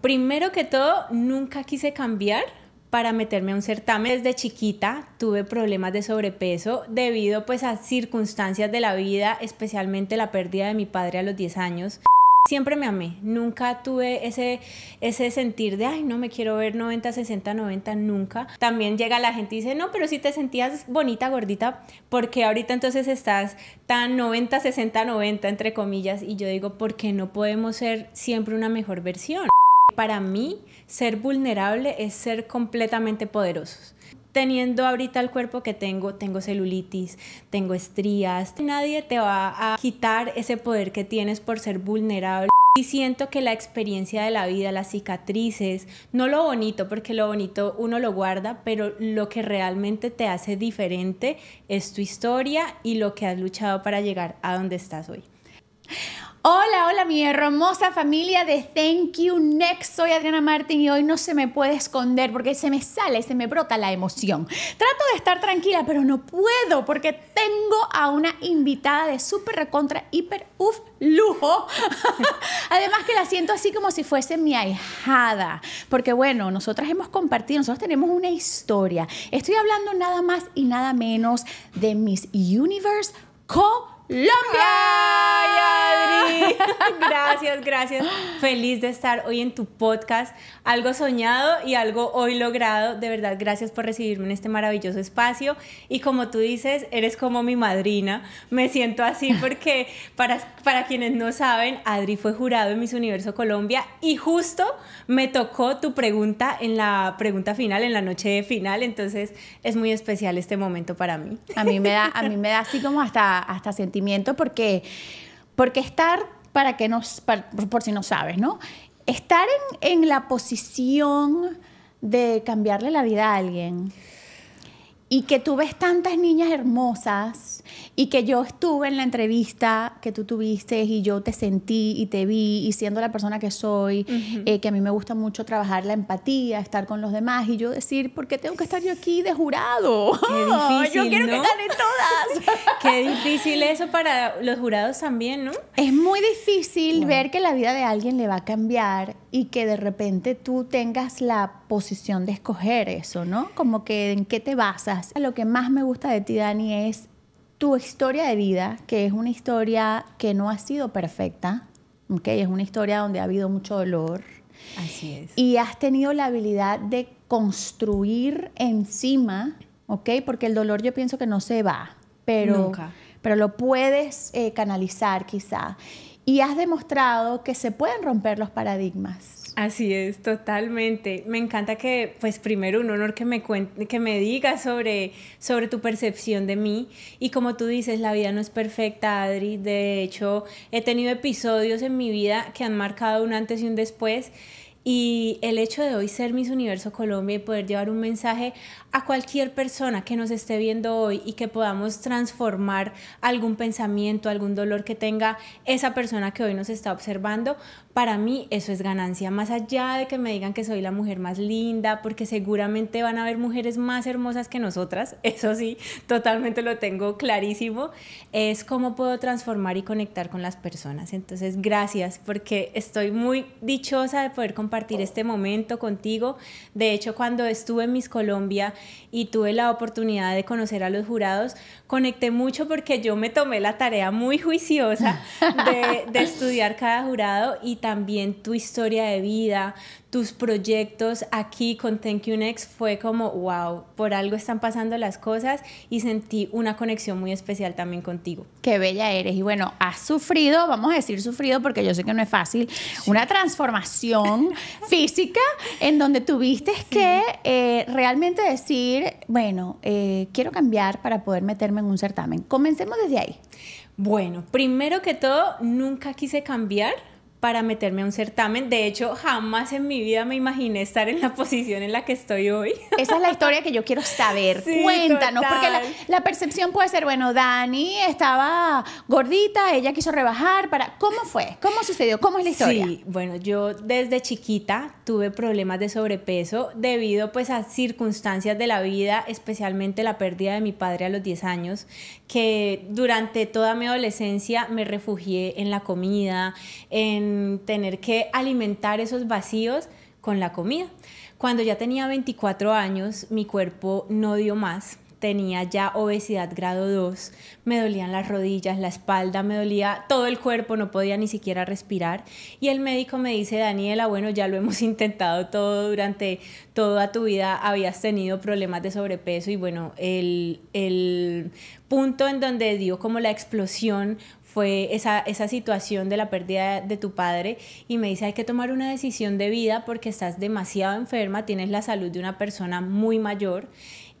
Primero que todo, nunca quise cambiar para meterme a un certamen. Desde chiquita tuve problemas de sobrepeso debido pues a circunstancias de la vida, especialmente la pérdida de mi padre a los 10 años. Siempre me amé, nunca tuve ese, ese sentir de, ay, no me quiero ver 90, 60, 90, nunca. También llega la gente y dice, no, pero si te sentías bonita, gordita, porque ahorita entonces estás tan 90, 60, 90, entre comillas? Y yo digo, ¿por qué no podemos ser siempre una mejor versión? Para mí, ser vulnerable es ser completamente poderosos. Teniendo ahorita el cuerpo que tengo, tengo celulitis, tengo estrías, nadie te va a quitar ese poder que tienes por ser vulnerable. Y siento que la experiencia de la vida, las cicatrices, no lo bonito, porque lo bonito uno lo guarda, pero lo que realmente te hace diferente es tu historia y lo que has luchado para llegar a donde estás hoy. Hola, hola mi hermosa familia de Thank You Next. Soy Adriana Martín y hoy no se me puede esconder porque se me sale, se me brota la emoción. Trato de estar tranquila, pero no puedo porque tengo a una invitada de súper recontra, hiper, uf, lujo. Además que la siento así como si fuese mi ahijada, porque bueno, nosotras hemos compartido, nosotros tenemos una historia. Estoy hablando nada más y nada menos de Miss Universe Colombia. gracias, gracias. Feliz de estar hoy en tu podcast. Algo soñado y algo hoy logrado. De verdad, gracias por recibirme en este maravilloso espacio. Y como tú dices, eres como mi madrina. Me siento así porque para, para quienes no saben, Adri fue jurado en Miss Universo Colombia y justo me tocó tu pregunta en la pregunta final, en la noche final. Entonces es muy especial este momento para mí. A mí me da, a mí me da así como hasta, hasta sentimiento porque porque estar, para que nos, por, si no sabes, ¿no? Estar en, en la posición de cambiarle la vida a alguien y que tú ves tantas niñas hermosas y que yo estuve en la entrevista que tú tuviste y yo te sentí y te vi y siendo la persona que soy, eh, que a mí me gusta mucho trabajar la empatía, estar con los demás y yo decir, ¿por qué tengo que estar yo aquí de jurado? Qué difícil, yo quiero que todas. qué difícil eso para los jurados también, ¿no? Es muy difícil ver que la vida de alguien le va a cambiar y que de repente tú tengas la posición de escoger eso, ¿no? Como que en qué te basas. Lo que más me gusta de ti, Dani, es tu historia de vida, que es una historia que no ha sido perfecta, ¿okay? es una historia donde ha habido mucho dolor. Así es. Y has tenido la habilidad de construir encima, okay, Porque el dolor yo pienso que no se va, pero, pero lo puedes eh, canalizar quizá. Y has demostrado que se pueden romper los paradigmas Así es, totalmente. Me encanta que, pues primero, un honor que me, cuente, que me digas sobre, sobre tu percepción de mí. Y como tú dices, la vida no es perfecta, Adri. De hecho, he tenido episodios en mi vida que han marcado un antes y un después. Y el hecho de hoy ser Miss Universo Colombia y poder llevar un mensaje a cualquier persona que nos esté viendo hoy y que podamos transformar algún pensamiento, algún dolor que tenga esa persona que hoy nos está observando, para mí eso es ganancia. Más allá de que me digan que soy la mujer más linda, porque seguramente van a haber mujeres más hermosas que nosotras, eso sí, totalmente lo tengo clarísimo, es cómo puedo transformar y conectar con las personas. Entonces, gracias porque estoy muy dichosa de poder compartir compartir este momento contigo. De hecho, cuando estuve en Miss Colombia y tuve la oportunidad de conocer a los jurados, conecté mucho porque yo me tomé la tarea muy juiciosa de, de estudiar cada jurado y también tu historia de vida, tus proyectos aquí con Thank You Next fue como, wow, por algo están pasando las cosas y sentí una conexión muy especial también contigo. Qué bella eres. Y bueno, has sufrido, vamos a decir sufrido porque yo sé que no es fácil, una transformación física en donde tuviste que eh, realmente decir, bueno, eh, quiero cambiar para poder meterme en un certamen. Comencemos desde ahí. Bueno, primero que todo, nunca quise cambiar para meterme a un certamen. De hecho, jamás en mi vida me imaginé estar en la posición en la que estoy hoy. Esa es la historia que yo quiero saber. Cuéntanos, porque la, percepción puede ser, bueno, Dani estaba gordita, ella quiso rebajar, para ¿cómo fue? ¿Cómo sucedió? ¿Cómo es la historia? Sí, bueno, yo desde chiquita tuve problemas de sobrepeso debido pues a circunstancias de la vida, especialmente la pérdida de mi padre a los 10 años, que durante toda mi adolescencia me refugié en la comida, en tener que alimentar esos vacíos con la comida. Cuando ya tenía 24 años, mi cuerpo no dio más. Tenía ya obesidad grado 2, me dolían las rodillas, la espalda, me dolía todo el cuerpo, no podía ni siquiera respirar. Y el médico me dice, Daniela, bueno, ya lo hemos intentado todo durante toda tu vida, habías tenido problemas de sobrepeso y bueno, el punto en donde dio como la explosión fue esa, esa situación de la pérdida de tu padre y me dice hay que tomar una decisión de vida porque estás demasiado enferma, tienes la salud de una persona muy mayor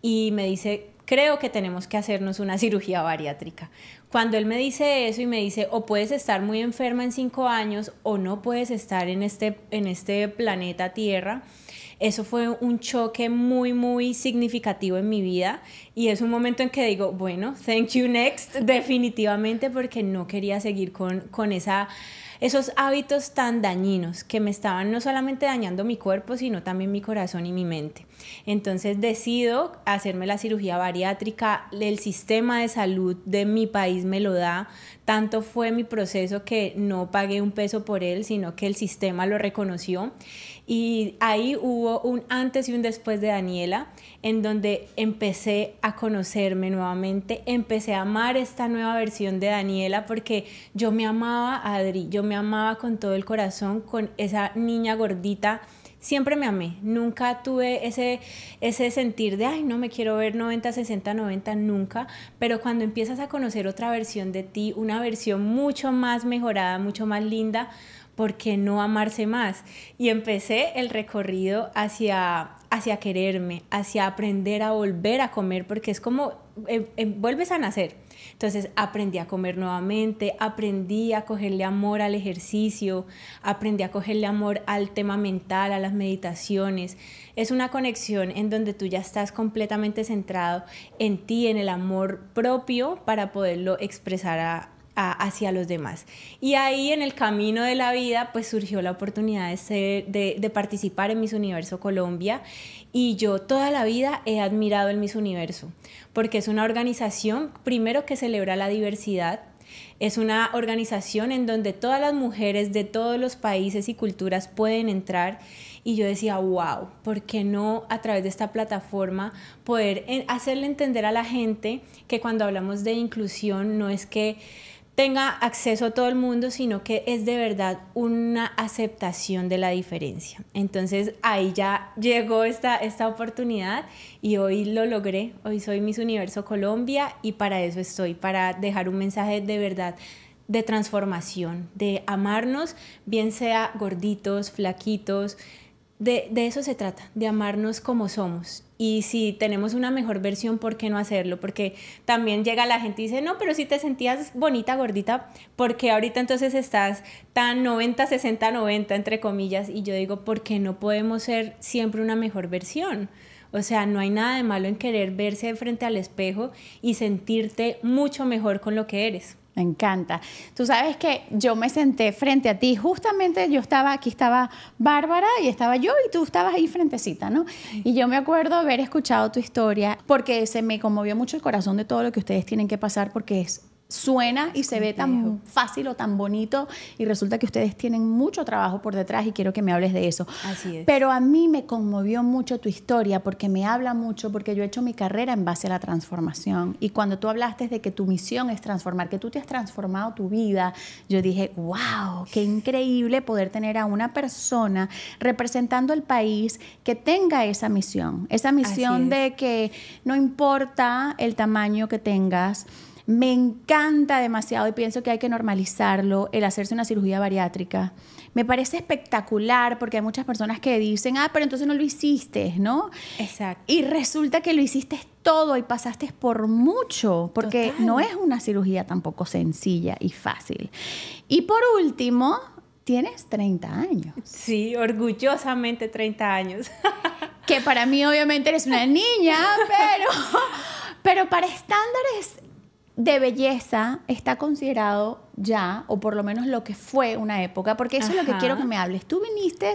y me dice creo que tenemos que hacernos una cirugía bariátrica. Cuando él me dice eso y me dice, o puedes estar muy enferma en cinco años o no puedes estar en este, este planeta Tierra, eso fue un choque muy, muy significativo en mi vida y es un momento en que digo, bueno, thank you next, definitivamente porque no quería seguir con, esa esos hábitos tan dañinos que me estaban no solamente dañando mi cuerpo, sino también mi corazón y mi mente. Entonces decido hacerme la cirugía bariátrica, el sistema de salud de mi país me lo da, tanto fue mi proceso que no pagué un peso por él, sino que el sistema lo reconoció y ahí hubo un antes y un después de Daniela, en donde empecé a conocerme nuevamente, empecé a amar esta nueva versión de Daniela, porque yo me amaba Adri, yo me amaba con todo el corazón, con esa niña gordita siempre me amé, nunca tuve ese, ese sentir de, ay, no me quiero ver 90, 60, 90, nunca, pero cuando empiezas a conocer otra versión de ti, una versión mucho más mejorada, mucho más linda, ¿por qué no amarse más? Y empecé el recorrido hacia, hacia quererme, hacia aprender a volver a comer, porque es como eh, eh, vuelves a nacer. Entonces aprendí a comer nuevamente, aprendí a cogerle amor al ejercicio, aprendí a cogerle amor al tema mental, a las meditaciones. Es una conexión en donde tú ya estás completamente centrado en ti, en el amor propio para poderlo expresar a, hacia los demás. Y ahí en el camino de la vida pues surgió la oportunidad de, participar en Miss Universo Colombia y yo toda la vida he admirado el Miss Universo porque es una organización primero que celebra la diversidad es una organización en donde todas las mujeres de todos los países y culturas pueden entrar. Y yo decía, wow, ¿por qué no a través de esta plataforma poder hacerle entender a la gente que cuando hablamos de inclusión no es que tenga acceso a todo el mundo, sino que es de verdad una aceptación de la diferencia. Entonces ahí ya llegó esta, esta oportunidad y hoy lo logré, hoy soy Miss Universo Colombia y para eso estoy, para dejar un mensaje de verdad de transformación, de amarnos, bien sea gorditos, flaquitos, de, eso se trata, de amarnos como somos. Y si tenemos una mejor versión, ¿por qué no hacerlo? Porque también llega la gente y dice, no, pero si te sentías bonita, gordita, porque ahorita entonces estás tan 90, 60, 90, entre comillas? Y yo digo, porque no podemos ser siempre una mejor versión? O sea, no hay nada de malo en querer verse frente al espejo y sentirte mucho mejor con lo que eres. Me encanta. Tú sabes que yo me senté frente a ti, justamente yo estaba, aquí estaba Bárbara y estaba yo y tú estabas ahí frentecita, ¿no? Y yo me acuerdo haber escuchado tu historia porque se me conmovió mucho el corazón de todo lo que ustedes tienen que pasar porque es suena y se ve tan fácil o tan bonito y resulta que ustedes tienen mucho trabajo por detrás y quiero que me hables de eso. Así es. Pero a mí me conmovió mucho tu historia porque me habla mucho, porque yo he hecho mi carrera en base a la transformación y cuando tú hablaste de que tu misión es transformar, que tú te has transformado tu vida, yo dije, wow, qué increíble poder tener a una persona representando el país que tenga esa misión, esa misión de que no importa el tamaño que tengas, me encanta demasiado y pienso que hay que normalizarlo, el hacerse una cirugía bariátrica. Me parece espectacular porque hay muchas personas que dicen, ah, pero entonces no lo hiciste, ¿no? Exacto. Y resulta que lo hiciste todo y pasaste por mucho, porque no es una cirugía tampoco sencilla y fácil. Y por último, tienes 30 años. Sí, orgullosamente 30 años. que para mí obviamente eres una niña, pero, pero para estándares de belleza está considerado ya, o por lo menos lo que fue una época, porque eso es lo que quiero que me hables. Tú viniste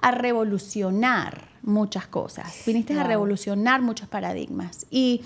a revolucionar muchas cosas, viniste a revolucionar muchos paradigmas y,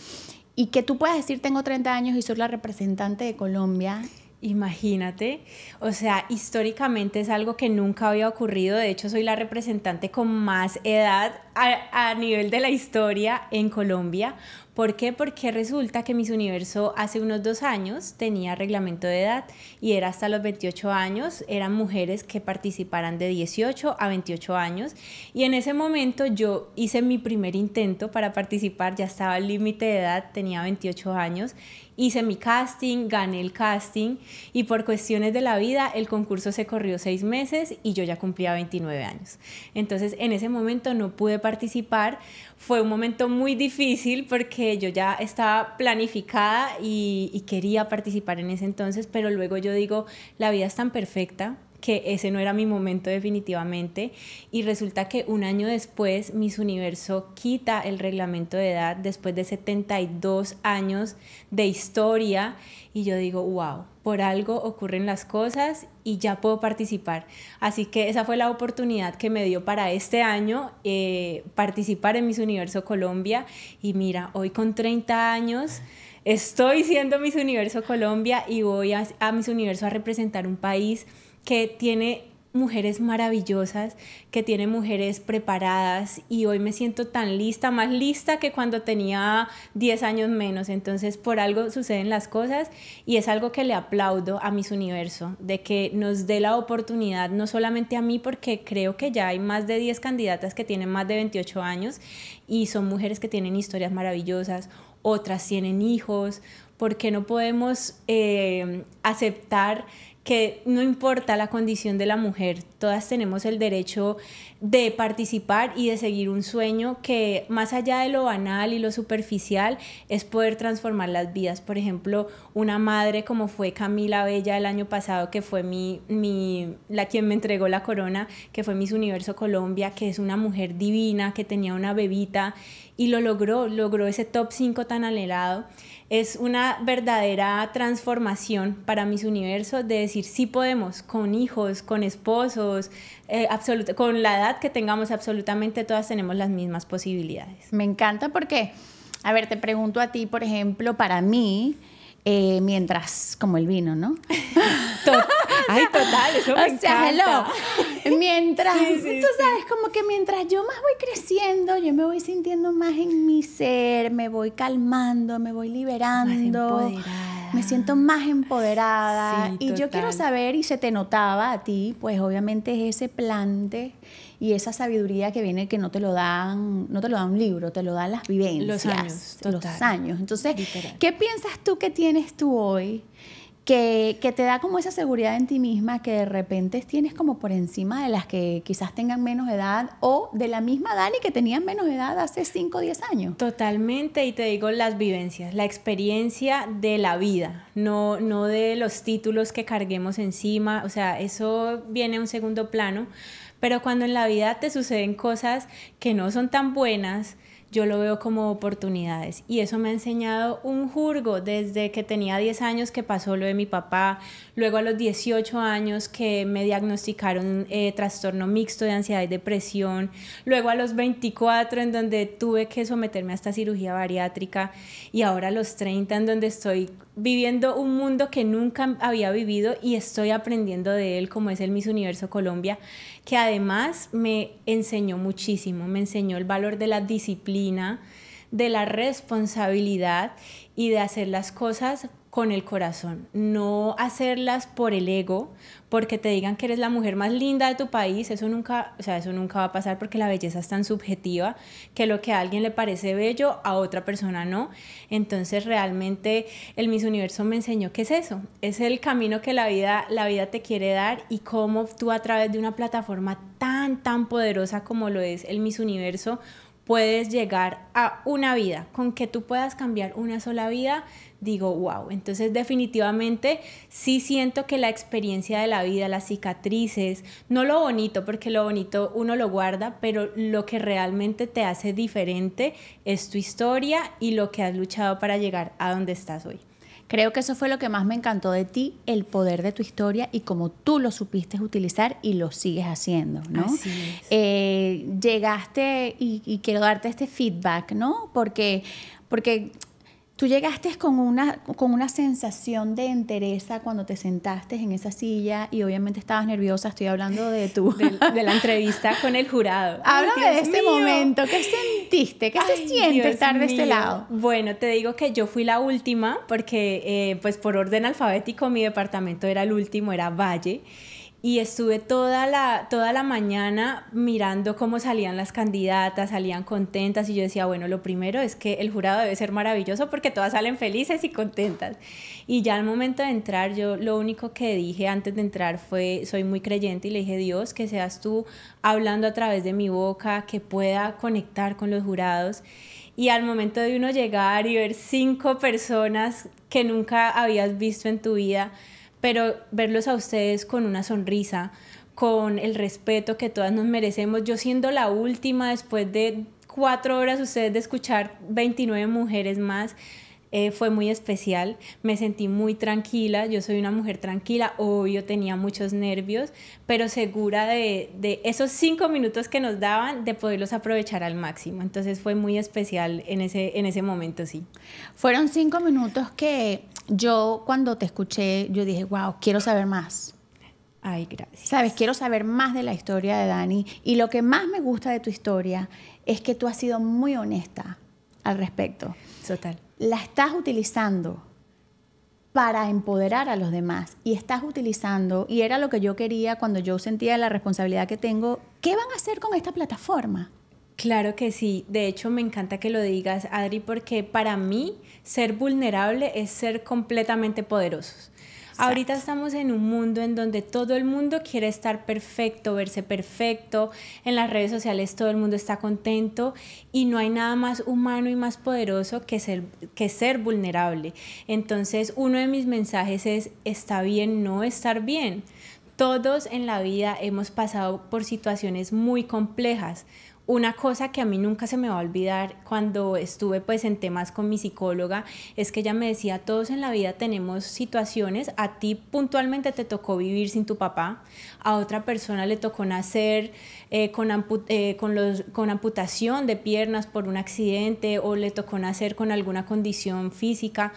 y que tú puedas decir, tengo 30 años y soy la representante de Colombia Imagínate, o sea, históricamente es algo que nunca había ocurrido, de hecho soy la representante con más edad a, nivel de la historia en Colombia. ¿Por qué? Porque resulta que Miss Universo hace unos dos años tenía reglamento de edad y era hasta los 28 años, eran mujeres que participaran de 18 a 28 años y en ese momento yo hice mi primer intento para participar, ya estaba al límite de edad, tenía 28 años, hice mi casting, gané el casting y por cuestiones de la vida el concurso se corrió seis meses y yo ya cumplía 29 años. Entonces en ese momento no pude participar. Fue un momento muy difícil porque yo ya estaba planificada y, quería participar en ese entonces, pero luego yo digo, la vida es tan perfecta que ese no era mi momento definitivamente y resulta que un año después Miss Universo quita el reglamento de edad después de 72 años de historia y yo digo, wow, por algo ocurren las cosas y ya puedo participar. Así que esa fue la oportunidad que me dio para este año eh, participar en Miss Universo Colombia y mira, hoy con 30 años... Estoy siendo Miss Universo Colombia y voy a, a Miss Universo a representar un país que tiene mujeres maravillosas, que tienen mujeres preparadas y hoy me siento tan lista, más lista que cuando tenía 10 años menos. Entonces por algo suceden las cosas y es algo que le aplaudo a mis universo, de que nos dé la oportunidad, no solamente a mí, porque creo que ya hay más de 10 candidatas que tienen más de 28 años y son mujeres que tienen historias maravillosas, otras tienen hijos, porque no podemos eh, aceptar que no importa la condición de la mujer, todas tenemos el derecho de participar y de seguir un sueño que más allá de lo banal y lo superficial es poder transformar las vidas. Por ejemplo, una madre como fue Camila Bella el año pasado, que fue mi, la quien me entregó la corona, que fue Miss Universo Colombia, que es una mujer divina, que tenía una bebita y lo logró, logró ese top 5 tan anhelado es una verdadera transformación para mis universos de decir sí podemos con hijos, con esposos, eh, con la edad que tengamos, absolutamente todas tenemos las mismas posibilidades. Me encanta porque, a ver, te pregunto a ti, por ejemplo, para mí, eh, mientras, como el vino, ¿no? Ay, total, eso me o sea, Hello. Mientras, tú sabes, como que mientras yo más voy creciendo, yo me voy sintiendo más en mi ser, me voy calmando, me voy liberando. Me siento más empoderada. y yo quiero saber, y se te notaba a ti, pues obviamente ese plante y esa sabiduría que viene que no te lo dan, no te lo da un libro, te lo dan las vivencias, los años, los años. Entonces, ¿qué piensas tú que tienes tú hoy? Que, que, te da como esa seguridad en ti misma que de repente tienes como por encima de las que quizás tengan menos edad o de la misma edad y que tenían menos edad hace 5 o 10 años. Totalmente, y te digo las vivencias, la experiencia de la vida, no, no de los títulos que carguemos encima, o sea, eso viene a un segundo plano pero cuando en la vida te suceden cosas que no son tan buenas, yo lo veo como oportunidades. Y eso me ha enseñado un jurgo desde que tenía 10 años que pasó lo de mi papá, luego a los 18 años que me diagnosticaron eh, trastorno mixto de ansiedad y depresión, luego a los 24 en donde tuve que someterme a esta cirugía bariátrica y ahora a los 30 en donde estoy viviendo un mundo que nunca había vivido y estoy aprendiendo de él, como es el Miss Universo Colombia, que además me enseñó muchísimo, me enseñó el valor de la disciplina, de la responsabilidad y de hacer las cosas con el corazón, no hacerlas por el ego, porque te digan que eres la mujer más linda de tu país, eso nunca, o sea, eso nunca va a pasar porque la belleza es tan subjetiva que lo que a alguien le parece bello a otra persona no. Entonces, realmente el Miss Universo me enseñó qué es eso, es el camino que la vida la vida te quiere dar y cómo tú a través de una plataforma tan tan poderosa como lo es el Miss Universo puedes llegar a una vida, con que tú puedas cambiar una sola vida digo, wow. Entonces definitivamente sí siento que la experiencia de la vida, las cicatrices, no lo bonito, porque lo bonito uno lo guarda, pero lo que realmente te hace diferente es tu historia y lo que has luchado para llegar a donde estás hoy. Creo que eso fue lo que más me encantó de ti, el poder de tu historia y cómo tú lo supiste utilizar y lo sigues haciendo, ¿no? Eh, llegaste y, y quiero darte este feedback, ¿no? Porque, porque Tú llegaste con una, con una sensación de entereza cuando te sentaste en esa silla y obviamente estabas nerviosa. Estoy hablando de tu... De, la entrevista con el jurado. Háblame de este momento. ¿Qué sentiste? ¿Qué se siente estar de este lado? Bueno, te digo que yo fui la última porque, eh, pues por orden alfabético, mi departamento era el último, era Valle y estuve toda la, toda la mañana mirando cómo salían las candidatas, salían contentas y yo decía, bueno, lo primero es que el jurado debe ser maravilloso porque todas salen felices y contentas. Y ya al momento de entrar, yo lo único que dije antes de entrar fue, soy muy creyente y le dije, Dios, que seas tú hablando a través de mi boca, que pueda conectar con los jurados. Y al momento de uno llegar y ver cinco personas que nunca habías visto en tu vida, pero verlos a ustedes con una sonrisa, con el respeto que todas nos merecemos, yo siendo la última después de cuatro horas ustedes de escuchar 29 mujeres más, eh, fue muy especial, me sentí muy tranquila, yo soy una mujer tranquila, obvio tenía muchos nervios, pero segura de, esos cinco minutos que nos daban, de poderlos aprovechar al máximo. Entonces fue muy especial en ese, en ese momento, sí. Fueron cinco minutos que yo cuando te escuché, yo dije, wow, quiero saber más. Ay, gracias. Sabes, quiero saber más de la historia de Dani. Y lo que más me gusta de tu historia es que tú has sido muy honesta al respecto. Total. La estás utilizando para empoderar a los demás y estás utilizando, y era lo que yo quería cuando yo sentía la responsabilidad que tengo, ¿qué van a hacer con esta plataforma? Claro que sí, de hecho me encanta que lo digas, Adri, porque para mí ser vulnerable es ser completamente poderosos. Ahorita estamos en un mundo en donde todo el mundo quiere estar perfecto, verse perfecto, en las redes sociales todo el mundo está contento y no hay nada más humano y más poderoso que ser, que ser vulnerable. Entonces uno de mis mensajes es, está bien no estar bien. Todos en la vida hemos pasado por situaciones muy complejas, una cosa que a mí nunca se me va a olvidar cuando estuve pues en temas con mi psicóloga es que ella me decía, todos en la vida tenemos situaciones, a ti puntualmente te tocó vivir sin tu papá, a otra persona le tocó nacer eh, con, eh, con, los, con amputación de piernas por un accidente o le tocó nacer con alguna condición física,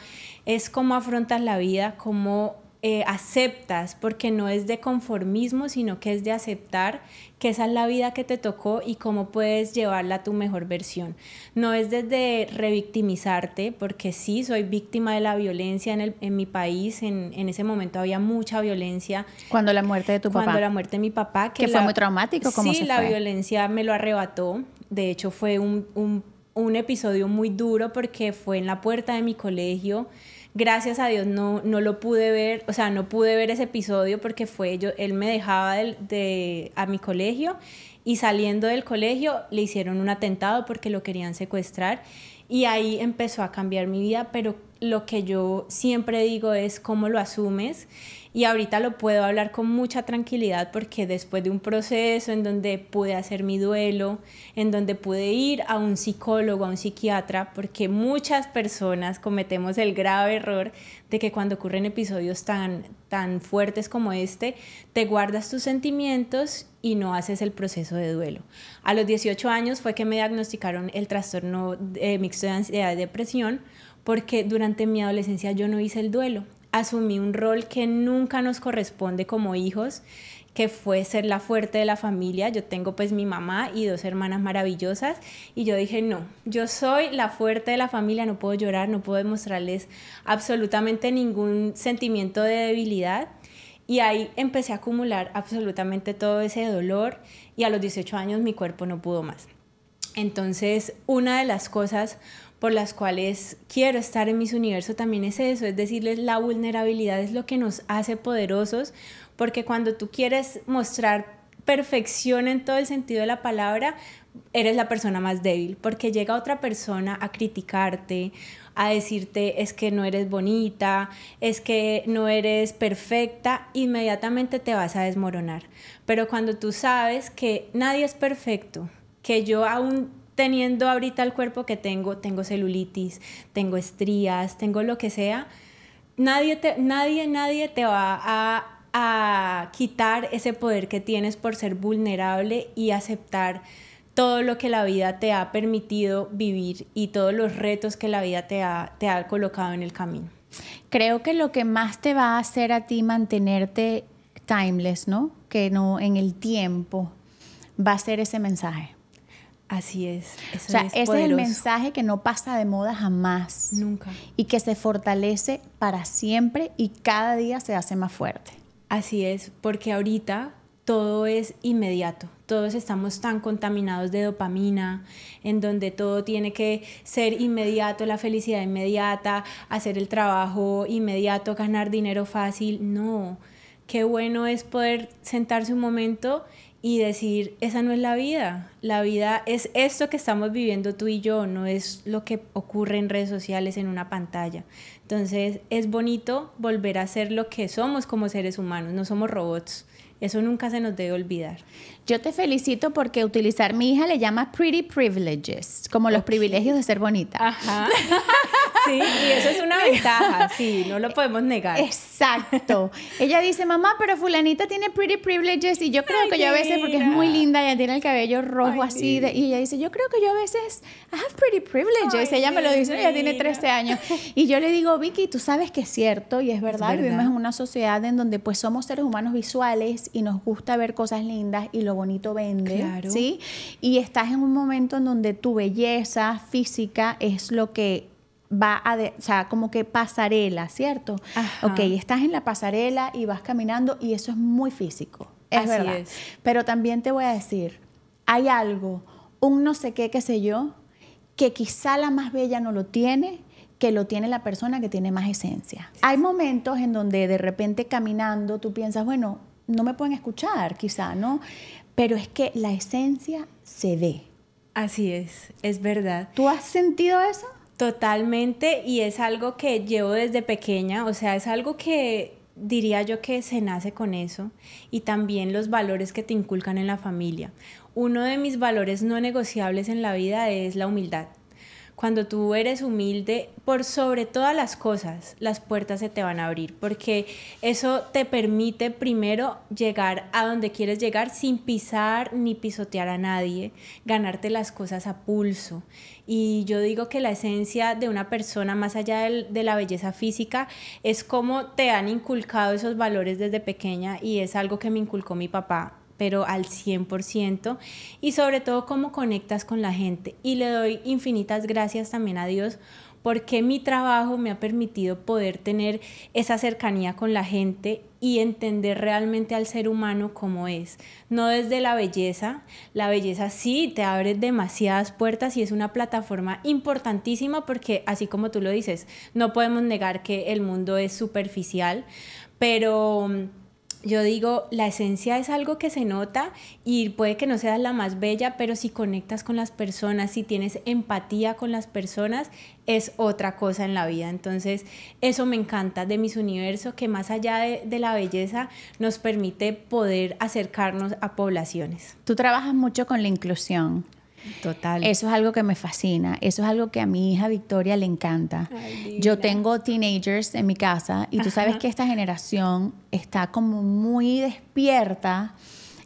es cómo afrontas la vida, cómo eh, aceptas, porque no es de conformismo, sino que es de aceptar que esa es la vida que te tocó y cómo puedes llevarla a tu mejor versión. No es desde revictimizarte, porque sí, soy víctima de la violencia en, en mi país, en, ese momento había mucha violencia. Cuando la muerte de tu papá. Cuando la muerte de mi papá. Que, fue muy traumático, como Sí, la violencia me lo arrebató. De hecho, fue un, un episodio muy duro porque fue en la puerta de mi colegio Gracias a Dios no, no lo pude ver, o sea, no pude ver ese episodio porque fue yo, él me dejaba de, a mi colegio y saliendo del colegio le hicieron un atentado porque lo querían secuestrar y ahí empezó a cambiar mi vida, pero lo que yo siempre digo es cómo lo asumes y ahorita lo puedo hablar con mucha tranquilidad porque después de un proceso en donde pude hacer mi duelo, en donde pude ir a un psicólogo, a un psiquiatra, porque muchas personas cometemos el grave error de que cuando ocurren episodios tan, tan fuertes como este, te guardas tus sentimientos y no haces el proceso de duelo. A los 18 años fue que me diagnosticaron el trastorno eh, mixto de ansiedad y depresión porque durante mi adolescencia yo no hice el duelo. Asumí un rol que nunca nos corresponde como hijos, que fue ser la fuerte de la familia. Yo tengo pues mi mamá y dos hermanas maravillosas y yo dije, no, yo soy la fuerte de la familia, no puedo llorar, no puedo demostrarles absolutamente ningún sentimiento de debilidad. Y ahí empecé a acumular absolutamente todo ese dolor y a los 18 años mi cuerpo no pudo más. Entonces, una de las cosas por las cuales quiero estar en mis universo también es eso, es decirles la vulnerabilidad es lo que nos hace poderosos, porque cuando tú quieres mostrar perfección en todo el sentido de la palabra, eres la persona más débil, porque llega otra persona a criticarte, a decirte es que no eres bonita, es que no eres perfecta, inmediatamente te vas a desmoronar. Pero cuando tú sabes que nadie es perfecto, que yo aún teniendo ahorita el cuerpo que tengo, tengo celulitis, tengo estrías, tengo lo que sea, nadie, te, nadie, nadie te va a, quitar ese poder que tienes por ser vulnerable y aceptar todo lo que la vida te ha permitido vivir y todos los retos que la vida te ha, te ha colocado en el camino. Creo que lo que más te va a hacer a ti mantenerte timeless, ¿no? Que no en el tiempo, va a ser ese mensaje. Así es. o sea, ese es el mensaje que no pasa de moda jamás. Nunca. Y que se fortalece para siempre y cada día se hace más fuerte. Así es, porque ahorita todo es inmediato. Todos estamos tan contaminados de dopamina, en donde todo tiene que ser inmediato, la felicidad inmediata, hacer el trabajo inmediato, ganar dinero fácil. No, qué bueno es poder sentarse un momento y decir, esa no es la vida. La vida es esto que estamos viviendo tú y yo, no es lo que ocurre en redes sociales, en una pantalla. Entonces es bonito volver a ser lo que somos como seres humanos, no somos robots. Eso nunca se nos debe olvidar. Yo te felicito porque utilizar mi hija le llama pretty privileges, como los privilegios de ser bonita. Ajá. Sí, y eso es una ventaja, sí, no lo podemos negar. Exacto. Ella dice, mamá, pero fulanita tiene pretty privileges y yo creo que yo a veces, porque es muy linda, ella tiene el cabello rojo así, y ella dice, yo creo que yo a veces, I have pretty privileges. ella me lo dice, ella tiene 13 años. Y yo le digo, Vicky, tú sabes que es cierto y es verdad, es verdad. vivimos en una sociedad en donde pues somos seres humanos visuales y nos gusta ver cosas lindas y lo bonito vende, ¿sí? Y estás en un momento en donde tu belleza física es lo que va a, o sea, como que pasarela, ¿cierto? Ajá. Ok, estás en la pasarela y vas caminando y eso es muy físico, es verdad. Pero también te voy a decir, hay algo, un no sé qué, qué sé yo, que quizá la más bella no lo tiene, que lo tiene la persona que tiene más esencia. Hay momentos en donde de repente caminando tú piensas, bueno, no me pueden escuchar, quizá, ¿no? pero es que la esencia se ve. Así es, es verdad. ¿Tú has sentido eso? Totalmente, y es algo que llevo desde pequeña, o sea, es algo que diría yo que se nace con eso, y también los valores que te inculcan en la familia. Uno de mis valores no negociables en la vida es la humildad cuando tú eres humilde, por sobre todas las cosas, las puertas se te van a abrir, porque eso te permite primero llegar a donde quieres llegar sin pisar ni pisotear a nadie, ganarte las cosas a pulso. Y yo digo que la esencia de una persona, más allá de la belleza física, es cómo te han inculcado esos valores desde pequeña y es algo que me inculcó mi papá pero al 100%, y sobre todo cómo conectas con la gente. Y le doy infinitas gracias también a Dios porque mi trabajo me ha permitido poder tener esa cercanía con la gente y entender realmente al ser humano como es. No desde la belleza, la belleza sí te abre demasiadas puertas y es una plataforma importantísima porque así como tú lo dices, no podemos negar que el mundo es superficial, pero mm, yo digo, la esencia es algo que se nota y puede que no seas la más bella, pero si conectas con las personas, si tienes empatía con las personas, es otra cosa en la vida. Entonces, eso me encanta de mis universos, que más allá de, de, la belleza nos permite poder acercarnos a poblaciones. Tú trabajas mucho con la inclusión. Total. Eso es algo que me fascina. Eso es algo que a mi hija Victoria le encanta. Yo tengo teenagers en mi casa y tú sabes que esta generación está como muy despierta.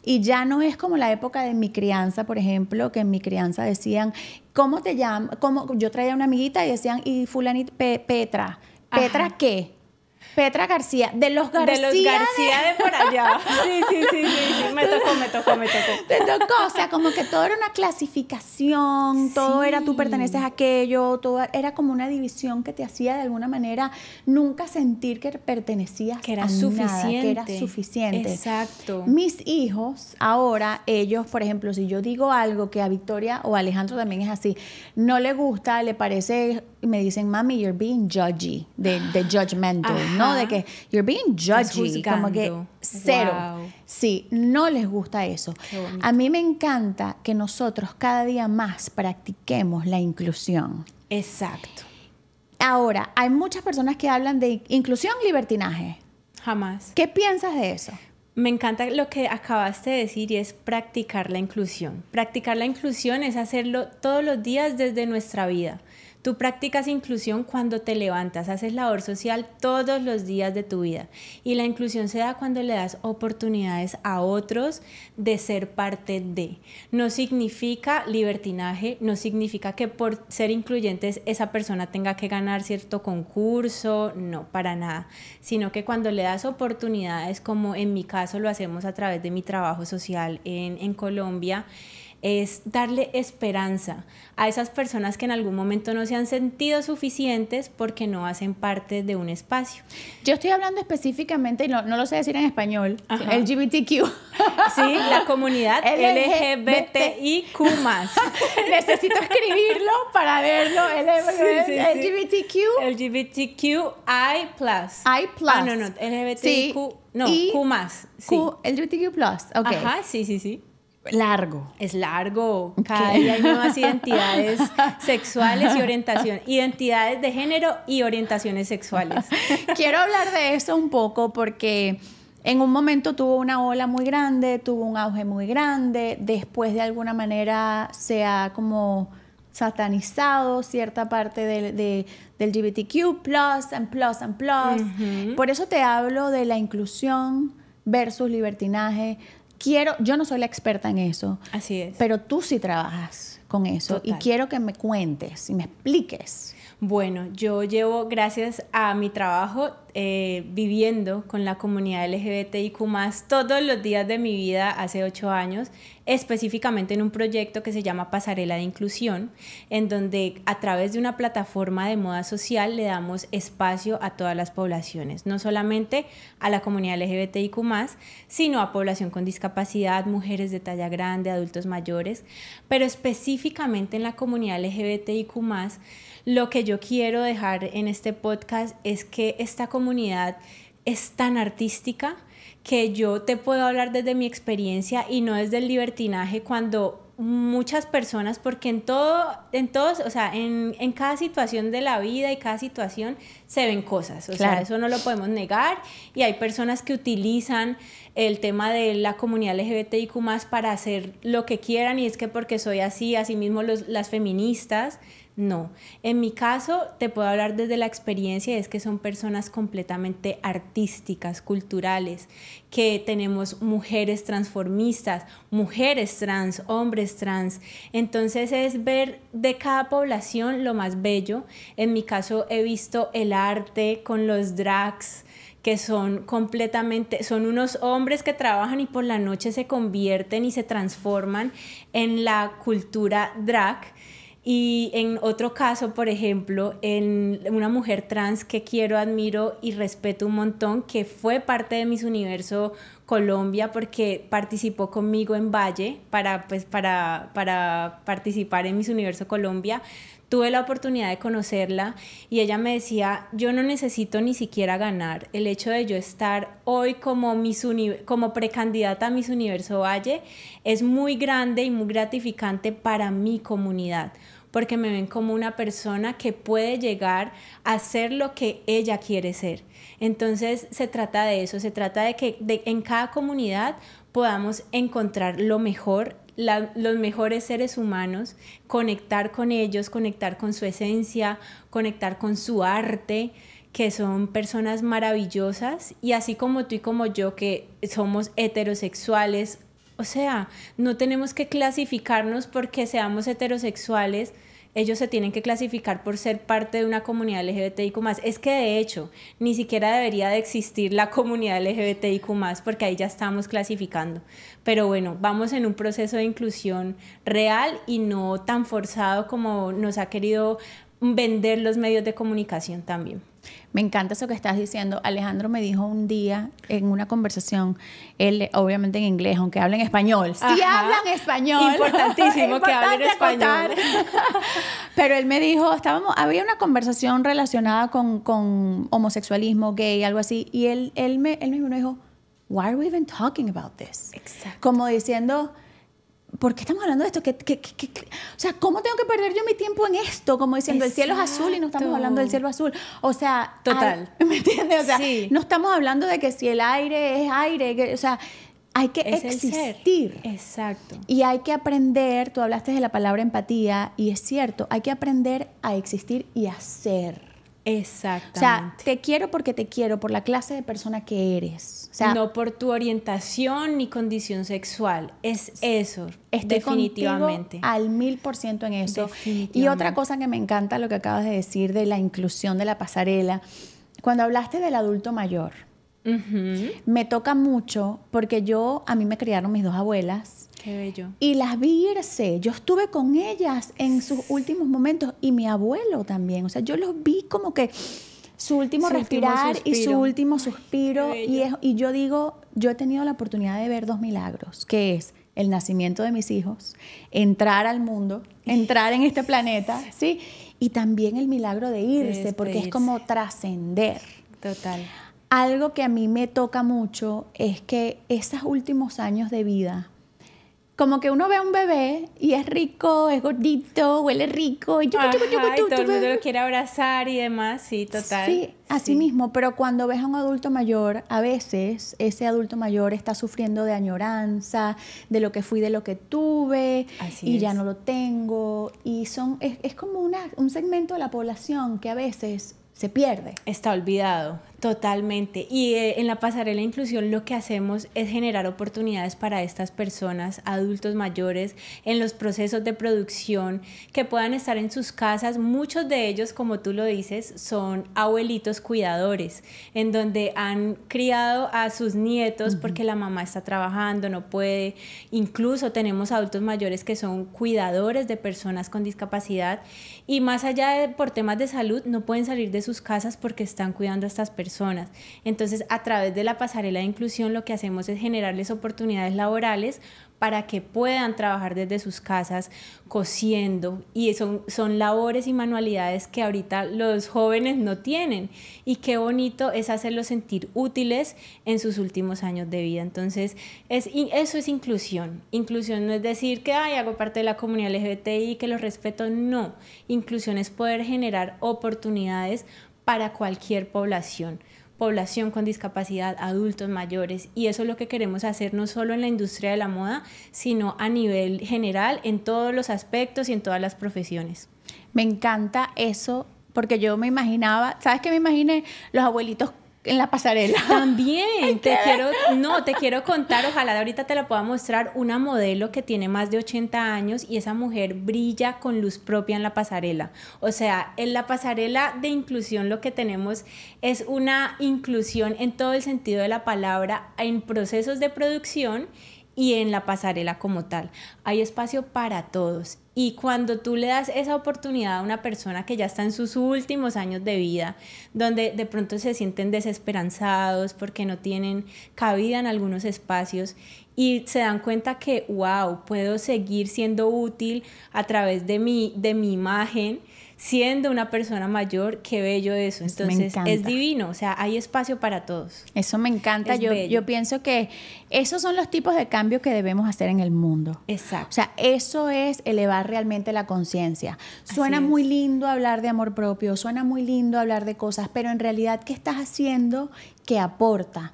Y ya no es como la época de mi crianza, por ejemplo, que en mi crianza decían, ¿cómo te llamas? Yo traía una amiguita y decían, y Fulanit Petra. ¿Petra qué? Petra García, de los García. De los por allá. Sí, sí, sí, sí, me tocó, me tocó, me tocó. Te tocó, o sea, como que todo era una clasificación, todo era tú perteneces a aquello, todo era como una división que te hacía de alguna manera nunca sentir que pertenecías que era a suficiente. que era suficiente. Exacto. Mis hijos, ahora ellos, por ejemplo, si yo digo algo que a Victoria o Alejandro también es así, no le gusta, le parece y me dicen, mami, you're being judgy, de, judgmental, ¿no? De que you're being judgy, como que cero. Sí, no les gusta eso. A mí me encanta que nosotros cada día más practiquemos la inclusión. Exacto. Ahora, hay muchas personas que hablan de inclusión, libertinaje. Jamás. ¿Qué piensas de eso? Me encanta lo que acabaste de decir y es practicar la inclusión. Practicar la inclusión es hacerlo todos los días desde nuestra vida. Tú practicas inclusión cuando te levantas, haces labor social todos los días de tu vida. Y la inclusión se da cuando le das oportunidades a otros de ser parte de. No significa libertinaje, no significa que por ser incluyentes esa persona tenga que ganar cierto concurso, no, para nada. Sino que cuando le das oportunidades, como en mi caso lo hacemos a través de mi trabajo social en, en Colombia, es darle esperanza a esas personas que en algún momento no se han sentido suficientes porque no hacen parte de un espacio. Yo estoy hablando específicamente, y no, lo sé decir en español, El LGBTQ. Sí, la comunidad LGBTIQ. Necesito escribirlo para verlo. LGBTQ. LGBTQI. I. Ah, no, no, LGBTQ. No, Q. Q LGBTQ. Ok. Ajá, sí, sí, sí largo. Es largo. Cada día hay nuevas identidades sexuales y orientación, identidades de género y orientaciones sexuales. Quiero hablar de eso un poco porque en un momento tuvo una ola muy grande, tuvo un auge muy grande, después de alguna manera se ha como satanizado cierta parte del, LGBTQ, plus and plus and plus. Por eso te hablo de la inclusión versus libertinaje, quiero, yo no soy la experta en eso. Así es. Pero tú sí trabajas con eso y quiero que me cuentes y me expliques. Bueno, yo llevo, gracias a mi trabajo, eh, viviendo con la comunidad LGBTIQ todos los días de mi vida hace ocho años, específicamente en un proyecto que se llama Pasarela de Inclusión, en donde a través de una plataforma de moda social le damos espacio a todas las poblaciones, no solamente a la comunidad LGBTIQ sino a población con discapacidad, mujeres de talla grande, adultos mayores, pero específicamente en la comunidad LGBTIQ lo que yo quiero dejar en este podcast es que esta comunidad es tan artística que yo te puedo hablar desde mi experiencia y no desde el libertinaje cuando muchas personas, porque en todo, en todos, o sea, en, en, cada situación de la vida y cada situación se ven cosas, o sea, eso no lo podemos negar y hay personas que utilizan el tema de la comunidad LGBTIQ más para hacer lo que quieran y es que porque soy así, así mismo las feministas no, en mi caso te puedo hablar desde la experiencia, es que son personas completamente artísticas, culturales, que tenemos mujeres transformistas, mujeres trans, hombres trans. Entonces es ver de cada población lo más bello. En mi caso he visto el arte con los drags, que son completamente, son unos hombres que trabajan y por la noche se convierten y se transforman en la cultura drag y en otro caso, por ejemplo, en una mujer trans que quiero, admiro y respeto un montón, que fue parte de Miss Universo Colombia porque participó conmigo en Valle para, pues, para, para participar en Miss Universo Colombia. Tuve la oportunidad de conocerla y ella me decía, yo no necesito ni siquiera ganar. El hecho de yo estar hoy como, como precandidata a Miss Universo Valle es muy grande y muy gratificante para mi comunidad porque me ven como una persona que puede llegar a ser lo que ella quiere ser. Entonces se trata de eso, se trata de que en cada comunidad podamos encontrar lo mejor los mejores seres humanos, conectar con ellos, conectar con su esencia, conectar con su arte, que son personas maravillosas y así como tú y como yo que somos heterosexuales, o sea, no tenemos que clasificarnos porque seamos heterosexuales. Ellos se tienen que clasificar por ser parte de una comunidad LGBTIQ. Es que de hecho, ni siquiera debería de existir la comunidad LGBTIQ, porque ahí ya estamos clasificando. Pero bueno, vamos en un proceso de inclusión real y no tan forzado como nos ha querido vender los medios de comunicación también. Me encanta eso que estás diciendo. Alejandro me dijo un día en una conversación, él obviamente en inglés, aunque habla en español. Sí hablan español. Importantísimo que hablen español. Pero él me dijo, estábamos, había una conversación relacionada con, con homosexualismo, gay, algo así, y él, él, me, él mismo me dijo, Why are we even talking about this? Exacto. Como diciendo, ¿por qué estamos hablando de esto? ¿Qué, qué, qué, o sea, ¿cómo tengo que perder yo mi tiempo en esto? Como diciendo, el cielo es azul y no estamos hablando del cielo azul. O sea, total. ¿Me entiendes? O sea, no estamos hablando de que si el aire es aire, o sea, hay que existir. Exacto. Y hay que aprender, tú hablaste de la palabra empatía, y es cierto, hay que aprender a existir y a ser. Exacto. O sea, te quiero porque te quiero, por la clase de persona que eres. O sea, no por tu orientación ni condición sexual. Es eso. Estoy definitivamente. al mil por ciento en eso. Y otra cosa que me encanta lo que acabas de decir de la inclusión de la pasarela. Cuando hablaste del adulto mayor, me toca mucho porque yo, a mí me criaron mis dos abuelas Qué bello. Y las vi irse. Yo estuve con ellas en sus últimos momentos y mi abuelo también. O sea, yo los vi como que su último respirar y su último suspiro. y, y yo digo, yo he tenido la oportunidad de ver dos milagros, que es el nacimiento de mis hijos, entrar al mundo, entrar en este planeta, ¿sí? Y también el milagro de irse, porque es como trascender. Total. Algo que a mí me toca mucho es que esos últimos años de vida como que uno ve a un bebé y es rico, es gordito, huele rico, y, yo todo el mundo lo quiere abrazar y demás, sí, total. Sí, así sí. mismo, pero cuando ves a un adulto mayor, a veces ese adulto mayor está sufriendo de añoranza, de lo que fui, de lo que tuve, así y ya no lo tengo, y son es, es como una, un segmento de la población que a veces se pierde. Está olvidado, Totalmente. Y eh, en la pasarela inclusión lo que hacemos es generar oportunidades para estas personas, adultos mayores, en los procesos de producción, que puedan estar en sus casas. Muchos de ellos, como tú lo dices, son abuelitos cuidadores, en donde han criado a sus nietos porque la mamá está trabajando, no puede. Incluso tenemos adultos mayores que son cuidadores de personas con discapacidad y más allá de por temas de salud, no pueden salir de sus casas porque están cuidando a estas personas personas. Entonces, a través de la pasarela de inclusión, lo que hacemos es generarles oportunidades laborales para que puedan trabajar desde sus casas cosiendo. Y son, son labores y manualidades que ahorita los jóvenes no tienen. Y qué bonito es hacerlos sentir útiles en sus últimos años de vida. Entonces, eso es inclusión. Inclusión no es decir que Ay, hago parte de la comunidad LGBTI, que los respeto. No. Inclusión es poder generar oportunidades para cualquier población población con discapacidad, adultos mayores, y eso es lo que queremos hacer no solo en la industria de la moda, sino a nivel general, en todos los aspectos y en todas las profesiones. Me encanta eso, porque yo me imaginaba, ¿sabes qué me imaginé? Los abuelitos en la pasarela. También, te quiero, no, te quiero contar, ojalá de ahorita te la pueda mostrar, una modelo que tiene más de 80 años y esa mujer brilla con luz propia en la pasarela. O sea, en la pasarela de inclusión lo que tenemos es una inclusión en todo el sentido de la palabra, en procesos de producción y en la pasarela como tal. Hay espacio para todos. Y cuando tú le das esa oportunidad a una persona que ya está en sus últimos años de vida, donde de pronto se sienten desesperanzados porque no tienen cabida en algunos espacios y se dan cuenta que, wow, puedo seguir siendo útil a través de mi, de mi imagen siendo una persona mayor, qué bello eso. Entonces, es divino, o sea, hay espacio para todos. Eso me encanta. yo, yo pienso que esos son los tipos de cambios que debemos hacer en el mundo. Exacto. O sea, eso es elevar realmente la conciencia. Suena muy lindo hablar de amor propio, suena muy lindo hablar de cosas, pero en realidad, ¿qué estás haciendo que aporta?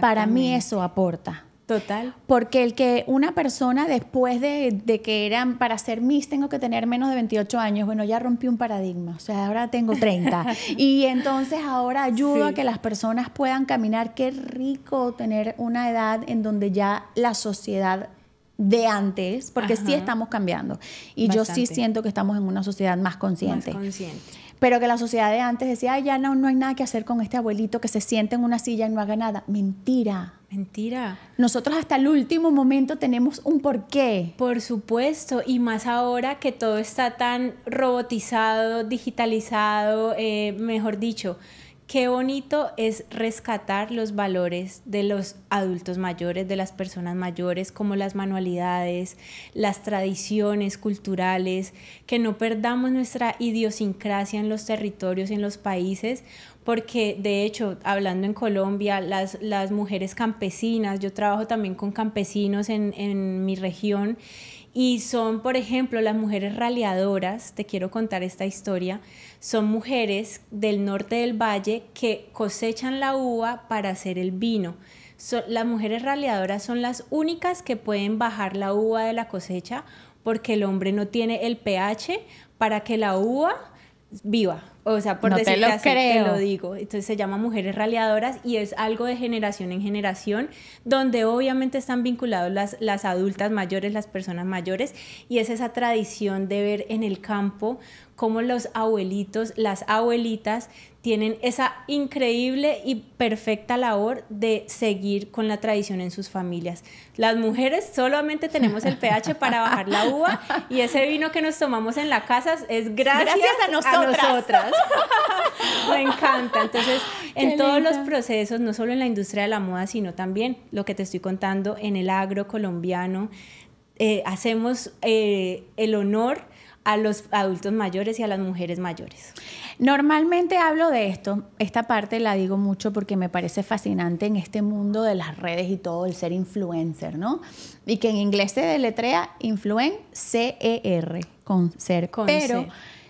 Para mí eso aporta. Total. Porque el que una persona después de, que eran, para ser Miss tengo que tener menos de 28 años, bueno, ya rompí un paradigma, o sea, ahora tengo 30. y entonces ahora ayudo a que las personas puedan caminar. Qué rico tener una edad en donde ya la sociedad de antes, porque sí estamos cambiando. Y yo sí siento que estamos en una sociedad más consciente. Más consciente. Pero que la sociedad de antes decía, Ay, ya no, no hay nada que hacer con este abuelito que se siente en una silla y no haga nada. Mentira. Mentira. Nosotros hasta el último momento tenemos un porqué. Por supuesto, y más ahora que todo está tan robotizado, digitalizado, eh, mejor dicho qué bonito es rescatar los valores de los adultos mayores, de las personas mayores, como las manualidades, las tradiciones culturales, que no perdamos nuestra idiosincrasia en los territorios, en los países, porque de hecho, hablando en Colombia, las, las mujeres campesinas, yo trabajo también con campesinos en, en mi región, y son, por ejemplo, las mujeres raleadoras, te quiero contar esta historia, son mujeres del norte del valle que cosechan la uva para hacer el vino. las mujeres raleadoras son las únicas que pueden bajar la uva de la cosecha porque el hombre no tiene el pH para que la uva viva. O sea, por no lo así, lo digo. Entonces se llama Mujeres Raleadoras y es algo de generación en generación, donde obviamente están vinculados las, las adultas mayores, las personas mayores, y es esa tradición de ver en el campo cómo los abuelitos, las abuelitas tienen esa increíble y perfecta labor de seguir con la tradición en sus familias. Las mujeres solamente tenemos el pH para bajar la uva y ese vino que nos tomamos en la casa es gracias, a A nosotras. Me encanta. Entonces, en todos los procesos, no solo en la industria de la moda, sino también lo que te estoy contando en el agro colombiano, eh, hacemos eh, el honor a los adultos mayores y a las mujeres mayores. Normalmente hablo de esto, esta parte la digo mucho porque me parece fascinante en este mundo de las redes y todo el ser influencer, ¿no? Y que en inglés se deletrea influen c e con ser. Con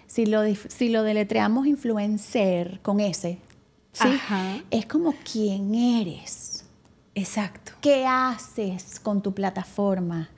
si lo, deletreamos influencer con S, ¿sí? es como quién eres. Exacto. ¿Qué haces con tu plataforma?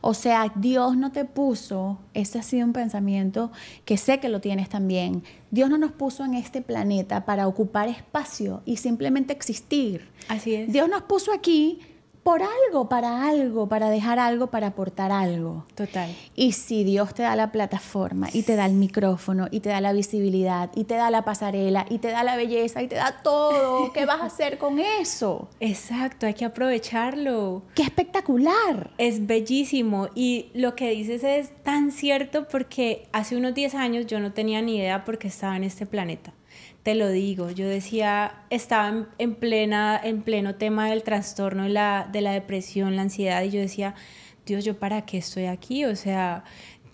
O sea, Dios no te puso, ese ha sido un pensamiento que sé que lo tienes también, Dios no nos puso en este planeta para ocupar espacio y simplemente existir. Así es. Dios nos puso aquí por algo, para algo, para dejar algo, para aportar algo. Total. Y si Dios te da la plataforma y te da el micrófono y te da la visibilidad y te da la pasarela y te da la belleza y te da todo, ¿qué vas a hacer con eso? Exacto, hay que aprovecharlo. ¡Qué espectacular! Es bellísimo y lo que dices es tan cierto porque hace unos 10 años yo no tenía ni idea porque estaba en este planeta te lo digo, yo decía, estaba en, plena, en pleno tema del trastorno de la depresión, la ansiedad, y yo decía, Dios, ¿yo para qué estoy aquí? O sea,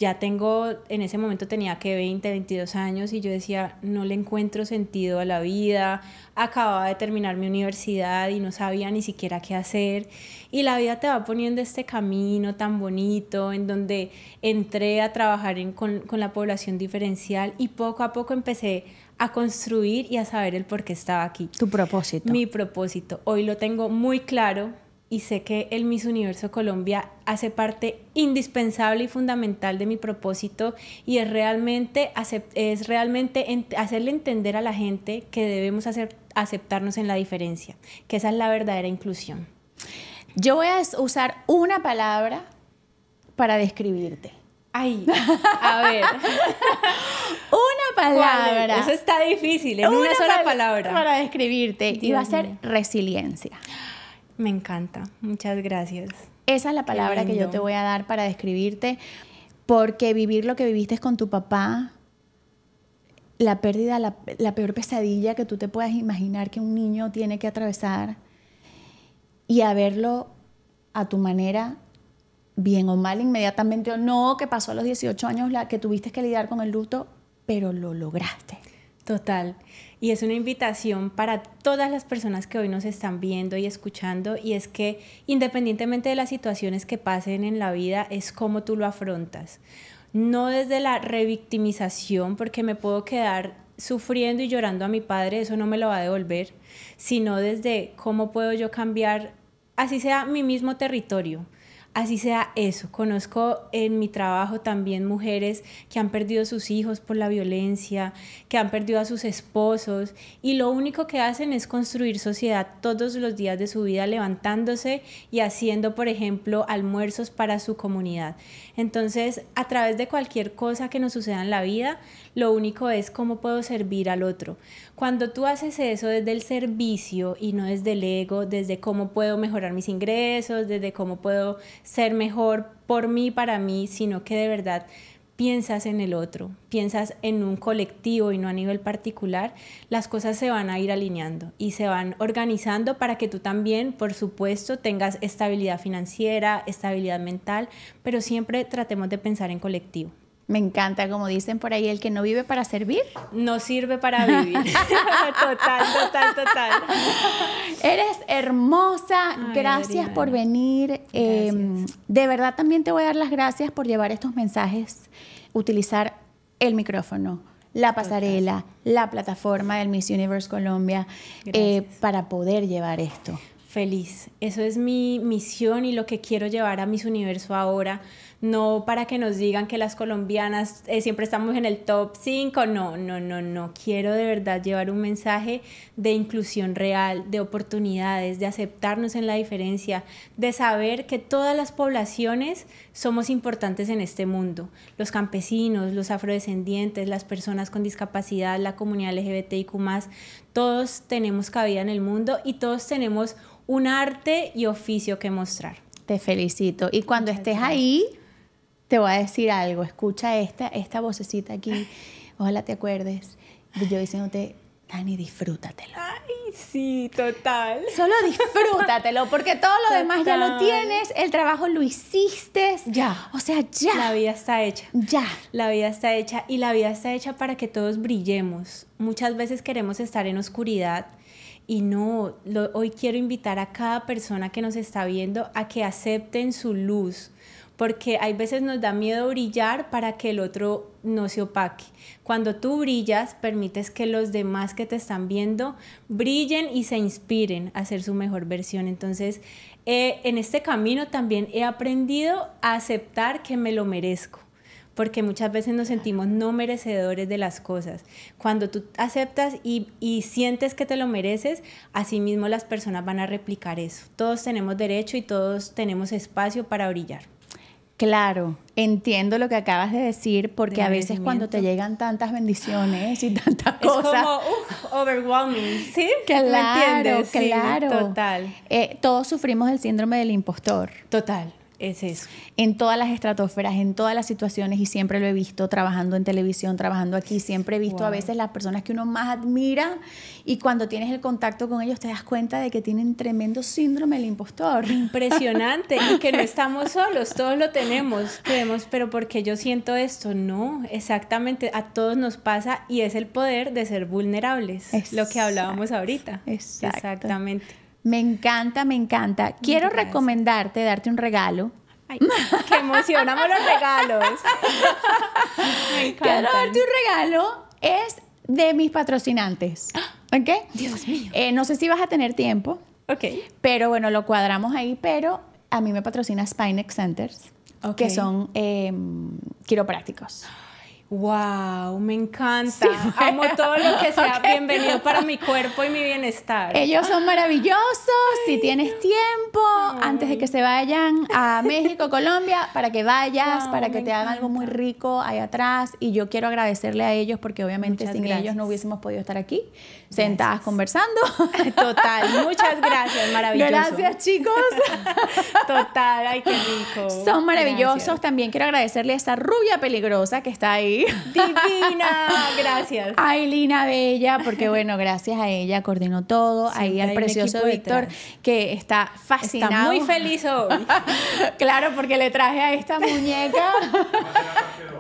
ya tengo, en ese momento tenía que 20, 22 años y yo decía, no le encuentro sentido a la vida, acababa de terminar mi universidad y no sabía ni siquiera qué hacer. Y la vida te va poniendo este camino tan bonito en donde entré a trabajar con, con la población diferencial y poco a poco empecé a construir y a saber el por qué estaba aquí. Tu propósito. Mi propósito. Hoy lo tengo muy claro y sé que el Miss Universo Colombia hace parte indispensable y fundamental de mi propósito y es realmente, es realmente hacerle entender a la gente que debemos hacer, aceptarnos en la diferencia, que esa es la verdadera inclusión. Yo voy a usar una palabra para describirte. Ay, a ver. una palabra. Eso está difícil, en una, sola palabra. Para describirte. y va a ser resiliencia. Me encanta, muchas gracias. Esa es la palabra que yo te voy a dar para describirte, porque vivir lo que viviste con tu papá, la pérdida, la, la peor pesadilla que tú te puedas imaginar que un niño tiene que atravesar y haberlo a tu manera bien o mal inmediatamente o no, que pasó a los 18 años, la que tuviste que lidiar con el luto, pero lo lograste. Total. Y es una invitación para todas las personas que hoy nos están viendo y escuchando, y es que independientemente de las situaciones que pasen en la vida, es como tú lo afrontas. No desde la revictimización, porque me puedo quedar sufriendo y llorando a mi padre, eso no me lo va a devolver, sino desde cómo puedo yo cambiar, así sea mi mismo territorio, así sea eso. Conozco en mi trabajo también mujeres que han perdido sus hijos por la violencia, que han perdido a sus esposos y lo único que hacen es construir sociedad todos los días de su vida levantándose y haciendo, por ejemplo, almuerzos para su comunidad. Entonces, a través de cualquier cosa que nos suceda en la vida, lo único es cómo puedo servir al otro. Cuando tú haces eso desde el servicio y no desde el ego, desde cómo puedo mejorar mis ingresos, desde cómo puedo ser mejor por mí, para mí, sino que de verdad piensas en el otro, piensas en un colectivo y no a nivel particular, las cosas se van a ir alineando y se van organizando para que tú también, por supuesto, tengas estabilidad financiera, estabilidad mental, pero siempre tratemos de pensar en colectivo. Me encanta, como dicen por ahí, el que no vive para servir. No sirve para vivir. total, total, total. Eres hermosa, gracias por venir. Em, de verdad también te voy a dar las gracias por llevar estos mensajes, utilizar el micrófono, la pasarela, la plataforma del Miss Universe Colombia eh, para poder llevar esto. Feliz, eso es mi misión y lo que quiero llevar a Miss Universo ahora no para que nos digan que las colombianas eh, siempre estamos en el top 5, no, no, no, no, quiero de verdad llevar un mensaje de inclusión real, de oportunidades, de aceptarnos en la diferencia, de saber que todas las poblaciones somos importantes en este mundo, los campesinos, los afrodescendientes, las personas con discapacidad, la comunidad LGBTIQ todos tenemos cabida en el mundo y todos tenemos un arte y oficio que mostrar. Te felicito. Y cuando estés ahí, te voy a decir algo, escucha esta, esta vocecita aquí, ojalá te acuerdes, yo diciéndote, Dani, disfrútatelo. Ay, sí, total. Solo disfrútatelo, porque todo lo demás ya lo tienes, el trabajo lo hiciste. Ya. O sea, ya. La vida está hecha. Ya. La vida está hecha y la vida está hecha para que todos brillemos. Muchas veces queremos estar en oscuridad. Y no, hoy quiero invitar a cada persona que nos está viendo a que acepten su luz, porque hay veces nos da miedo brillar para que el otro no se opaque. Cuando tú brillas, permites que los demás que te están viendo brillen y se inspiren a ser su mejor versión. Entonces, eh, en este camino también he aprendido a aceptar que me lo merezco porque muchas veces nos sentimos no merecedores de las cosas. Cuando tú aceptas y, y, sientes que te lo mereces, asimismo las personas van a replicar eso. Todos tenemos derecho y todos tenemos espacio para brillar. Claro, entiendo lo que acabas de decir, porque a veces cuando te llegan tantas bendiciones y tantas cosas. Es como, uff, overwhelming, ¿sí? Claro, entiendes? claro. total. Eh, todos sufrimos el síndrome del impostor. Total. Es eso. En todas las estratosferas, en todas las situaciones, y siempre lo he visto trabajando en televisión, trabajando aquí, siempre he visto a veces las personas que uno más admira y cuando tienes el contacto con ellos te das cuenta de que tienen tremendo síndrome del impostor. Impresionante, y que no estamos solos, todos lo tenemos, creemos, pero porque yo siento esto, no, exactamente, a todos nos pasa y es el poder de ser vulnerables, lo que hablábamos ahorita. Exactamente. Me encanta, me encanta. Quiero recomendarte, darte un regalo. Ay, que emocionamos los regalos. Quiero darte un regalo. Es de mis patrocinantes. ¿Ok? Dios mío. Eh, no sé si vas a tener tiempo. Ok. Pero bueno, lo cuadramos ahí. Pero a mí me patrocina Spinex Centers, que son em, quiroprácticos. Wow, me encanta. Amo todo lo que sea bienvenido para mi cuerpo y mi bienestar. Ellos son maravillosos. si tienes tiempo, antes de que se vayan a México, Colombia, para que vayas, para que te hagan algo muy rico ahí atrás. Y yo quiero agradecerle a ellos porque obviamente sin ellos no hubiésemos podido estar aquí sentadas conversando. Total, muchas gracias, maravilloso. Gracias, chicos. Total, ay qué rico. Son maravillosos. También quiero agradecerle a esa rubia peligrosa que está ahí Divina, gracias. A Elina Bella, porque bueno, gracias a ella coordinó todo. ahí al precioso Víctor, que está fascinado. Está muy feliz hoy. claro, porque le traje a esta muñeca.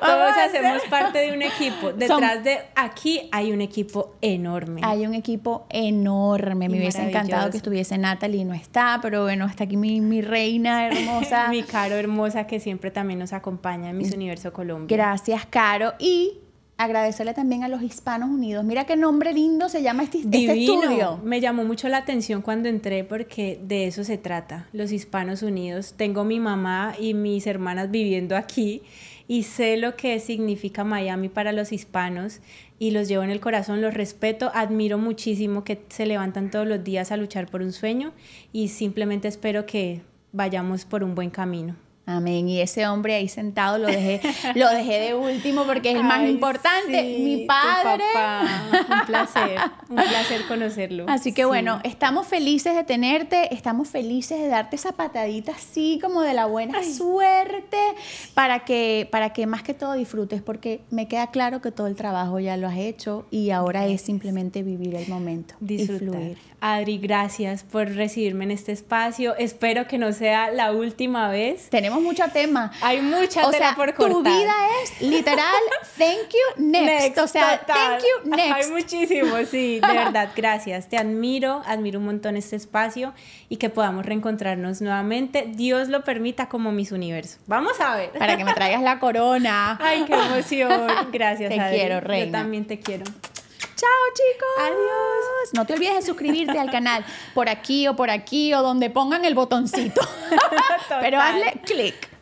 todos hacemos parte de un equipo. Detrás de aquí hay un equipo enorme. Hay un equipo enorme. Me hubiese encantado que estuviese Natalie, no está, pero bueno, está aquí mi, reina hermosa. mi Caro hermosa que siempre también nos acompaña en Miss Universo Colombia. Gracias, Caro. Y agradecerle también a los Hispanos Unidos. Mira qué nombre lindo se llama este, este Divino. este, estudio. Me llamó mucho la atención cuando entré porque de eso se trata, los Hispanos Unidos. Tengo mi mamá y mis hermanas viviendo aquí y sé lo que significa Miami para los hispanos y los llevo en el corazón, los respeto, admiro muchísimo que se levantan todos los días a luchar por un sueño y simplemente espero que vayamos por un buen camino. Amén. Y ese hombre ahí sentado lo dejé, lo dejé de último porque es el más importante. Mi padre. Un placer, un placer conocerlo. Así que bueno, estamos felices de tenerte, estamos felices de darte esa patadita así como de la buena suerte para que, para que más que todo disfrutes, porque me queda claro que todo el trabajo ya lo has hecho y ahora es simplemente vivir el momento. Disfrutar. Adri, gracias por recibirme en este espacio. Espero que no sea la última vez. Tenemos mucho tema. Hay mucha o por cortar. Tu vida es literal, thank you, next. o sea, thank you, next. Hay muchísimo, sí, de verdad, gracias. Te admiro, admiro un montón este espacio y que podamos reencontrarnos nuevamente. Dios lo permita como mis universos. Vamos a ver. Para que me traigas la corona. Ay, qué emoción. Gracias. Te quiero, Rey. Yo también te quiero. Chao chicos. Adiós. No te olvides de suscribirte al canal por aquí o por aquí o donde pongan el botoncito. Pero hazle clic.